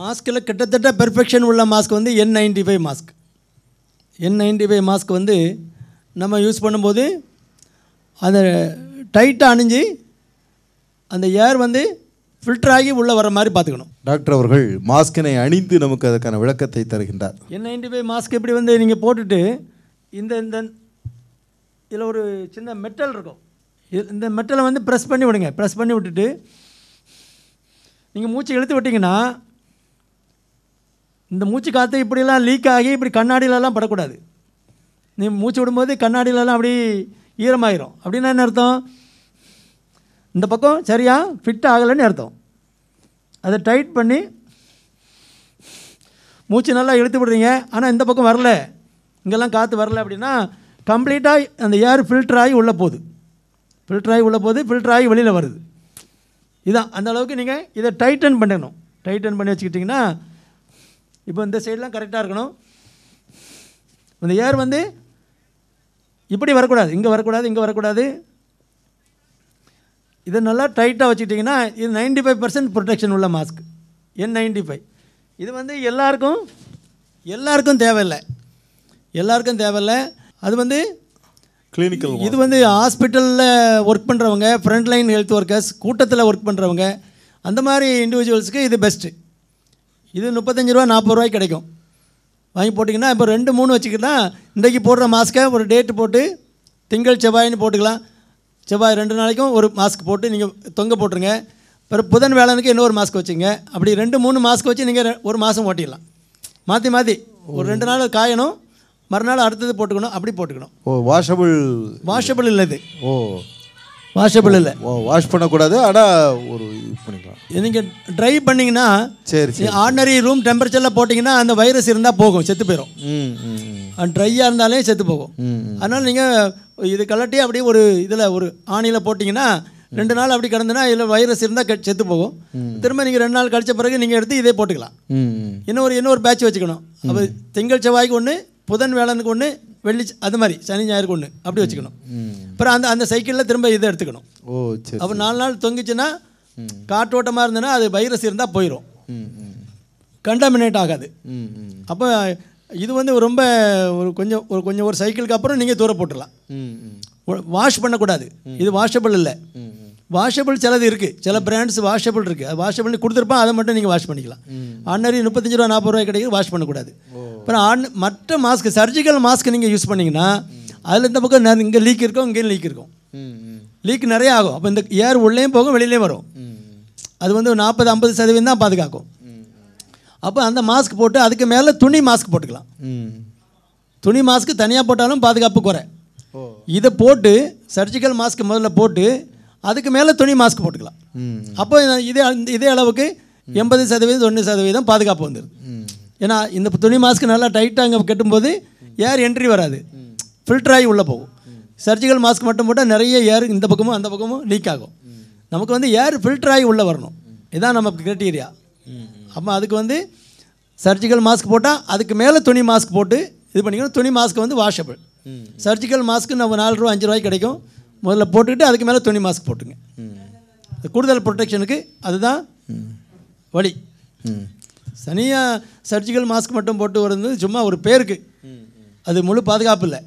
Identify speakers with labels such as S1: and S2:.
S1: மாஸ்கில் கிட்டத்தட்ட பெர்ஃபெக்ஷன் உள்ள மாஸ்க் வந்து N ninety five mask N ninety five mask வந்து நம்ம யூஸ் பண்ணும்போது அந்த டைட்டாக அணிஞ்சு அந்த ஏர் வந்து ஃபில்டர் ஆகி உள்ளே வர மாதிரி பார்த்துக்கணும் டாக்டர் அவர்கள் மாஸ்கினை அணிந்து நமக்கு அதுக்கான விளக்கத்தை தருகின்றார் என் நைன்டி ஃபைவ் மாஸ்க் எப்படி வந்து நீங்கள் போட்டுட்டு இந்த இந்த இதில் ஒரு சின்ன மெட்டல் இருக்கும் இந்த மெட்டலை வந்து ப்ரெஸ் பண்ணி விடுங்க ப்ரெஸ் பண்ணி விட்டுட்டு நீங்கள் மூச்சு இழுத்து விட்டிங்கன்னா இந்த மூச்சு காற்று இப்படிலாம் லீக் ஆகி இப்படி கண்ணாடியிலலாம் படக்கூடாது நீ மூச்சு விடும்போது கண்ணாடியிலலாம் அப்படி ஈரமாயிரும் அப்படின்னா என்ன அர்த்தம் இந்த பக்கம் சரியாக ஃபிட் ஆகலைன்னு அர்த்தம் அதை டைட் பண்ணி மூச்சு நல்லா இழுத்து விடுறீங்க ஆனால் இந்த பக்கம் வரல இங்கெல்லாம் காற்று வரல அப்படின்னா கம்ப்ளீட்டாக அந்த ஏர் ஃபில்டர் ஆகி உள்ளே போகுது ஃபில்டர் ஆகி உள்ளே போகுது ஃபில்டர் ஆகி வெளியில் வருது இதான் அந்த அளவுக்கு நீங்கள் இதை டைட்டன் பண்ணணும் டைட்டன் பண்ணி வச்சுக்கிட்டிங்கன்னா இப்போ இந்த சைடெலாம் கரெக்டாக இருக்கணும் இந்த ஏர் வந்து இப்படி வரக்கூடாது இங்கே வரக்கூடாது இங்கே வரக்கூடாது இதை நல்லா டைட்டாக வச்சுக்கிட்டிங்கன்னா இது நைன்டி ஃபைவ் பர்சன்ட் ப்ரொடெக்ஷன் உள்ள மாஸ்க் என் நைன்டி ஃபைவ் இது வந்து எல்லாருக்கும் எல்லாருக்கும் தேவையில்லை எல்லாருக்கும் தேவையில்லை அது வந்து கிளினிக்கல் இது வந்து ஹாஸ்பிட்டலில் ஒர்க் பண்ணுறவங்க ஃப்ரண்ட்லைன் ஹெல்த் ஒர்க்கர்ஸ் கூட்டத்தில் ஒர்க் பண்ணுறவங்க அந்த மாதிரி இண்டிவிஜுவல்ஸுக்கு இது பெஸ்ட்டு இது முப்பத்தஞ்சு ரூபா நாற்பது ரூபாய்க்கு கிடைக்கும் வாங்கி போட்டிங்கன்னா இப்போ ரெண்டு மூணு வச்சுக்கிட்டால் இன்றைக்கி போடுற மாஸ்க்கை ஒரு டேட்டு போட்டு திங்கள் செவ்வாய்னு போட்டுக்கலாம் செவ்வாய் ரெண்டு நாளைக்கும் ஒரு மாஸ்க் போட்டு நீங்கள் தொங்க போட்டுருங்க அப்புறம் புதன் வேளனுக்கு இன்னொரு மாஸ்க் வச்சுங்க அப்படி ரெண்டு மூணு மாஸ்க் வச்சு நீங்கள் ஒரு மாதம் ஓட்டிடலாம் மாற்றி மாற்றி ஒரு ரெண்டு நாள் காயணும் மறுநாள் அடுத்தது போட்டுக்கணும் அப்படி போட்டுக்கணும் ஓ வாஷபிள் வாஷபிள் இல்லை இது ஓ வாஷபிள் இல்லை ஓ வாஷ் பண்ணக்கூடாது ஆனால் ஒரு இது பண்ணிக்கலாம் நீங்கள் ட்ரை பண்ணிங்கன்னா சரி சரி ஆர்டினரி ரூம் டெம்பரேச்சரில் போட்டிங்கன்னா அந்த வைரஸ் இருந்தால் போகும் செத்து போயிடும் ட்ரையாக இருந்தாலே செத்து போகும் அதனால் நீங்கள் இது கலட்டி அப்படியே ஒரு இதில் ஒரு ஆணியில் போட்டிங்கன்னா ரெண்டு நாள் அப்படி கிடந்துன்னா இதில் வைரஸ் இருந்தால் செத்து போகும் திரும்ப நீங்கள் ரெண்டு நாள் கழிச்ச பிறகு நீங்கள் எடுத்து இதே போட்டுக்கலாம் இன்னொரு இன்னொரு பேட்ச் வச்சுக்கணும் அப்போ திங்கள் செவ்வாய்க்கு ஒன்று புதன் வேளனுக்கு ஒன்று வெள்ளி அது மாதிரி சனி ஞாயிறுக்கு ஒன்று அப்படி வச்சுக்கணும் அப்புறம் அந்த அந்த சைக்கிளில் திரும்ப இதை எடுத்துக்கணும் ஓ சரி அப்போ நாலு நாள் தொங்கிச்சுன்னா காற்றோட்டமாக இருந்ததுன்னா அது வைரஸ் இருந்தால் போயிடும் கண்டமினேட் ஆகாது அப்போ இது வந்து ரொம்ப ஒரு கொஞ்சம் ஒரு கொஞ்சம் ஒரு சைக்கிளுக்கு அப்புறம் நீங்கள் தூர போட்டுடலாம் வாஷ் பண்ணக்கூடாது இது வாஷபிள் இல்லை வாஷபிள் சிலது இருக்குது சில பிராண்ட்ஸ் வாஷபிள் இருக்குது அது வாஷபிள் கொடுத்துருப்பா அதை மட்டும் நீங்கள் வாஷ் பண்ணிக்கலாம் ஆர்டினரி முப்பத்தஞ்சு ரூபா நாற்பது ரூபாய் கிடைக்கிது வாஷ் பண்ணக்கூடாது அப்புறம் ஆன் மற்ற மாஸ்க் சர்ஜிக்கல் மாஸ்க் நீங்கள் யூஸ் பண்ணிங்கன்னா அதில் இந்த பக்கம் இங்கே லீக் இருக்கும் இங்கேயும் லீக் இருக்கும் லீக் நிறைய ஆகும் அப்போ இந்த ஏர் உள்ளேயும் போகும் வெளியிலேயும் வரும் அது வந்து நாற்பது ஐம்பது சதவீதம் தான் பாதுகாக்கும் அப்போ அந்த மாஸ்க் போட்டு அதுக்கு மேலே துணி மாஸ்க் போட்டுக்கலாம் துணி மாஸ்க் தனியாக போட்டாலும் பாதுகாப்பு குறை இதை போட்டு சர்ஜிக்கல் மாஸ்க் முதல்ல போட்டு அதுக்கு மேலே துணி மாஸ்க் போட்டுக்கலாம் அப்போ இதே இதே அளவுக்கு எண்பது சதவீதம் தொண்ணூறு சதவீதம் பாதுகாப்பு வந்துடுது ஏன்னா இந்த துணி மாஸ்க் நல்லா டைட்டாக அங்கே கட்டும்போது ஏர் என்ட்ரி வராது ஃபில்டர் ஆகி உள்ளே போகும் சர்ஜிக்கல் மாஸ்க் மட்டும் போட்டால் நிறைய ஏர் இந்த பக்கமும் அந்த பக்கமும் லீக் ஆகும் நமக்கு வந்து ஏர் ஃபில்டர் ஆகி உள்ளே வரணும் இதுதான் நமக்கு கிரைட்டீரியா அப்போ அதுக்கு வந்து சர்ஜிக்கல் மாஸ்க் போட்டால் அதுக்கு மேலே துணி மாஸ்க் போட்டு இது பண்ணிக்கணும் துணி மாஸ்க் வந்து வாஷபிள் சர்ஜிக்கல் மாஸ்க்கு நம்ம நாலு ரூபா அஞ்சு ரூபாய்க்கு கிடைக்கும் முதல்ல போட்டுக்கிட்டு அதுக்கு மேலே துணி மாஸ்க் போட்டுங்க கூடுதல் ப்ரொடெக்ஷனுக்கு அதுதான் வழி சனியாக சர்ஜிக்கல் மாஸ்க் மட்டும் போட்டு வரது சும்மா ஒரு பேருக்கு அது முழு பாதுகாப்பு இல்லை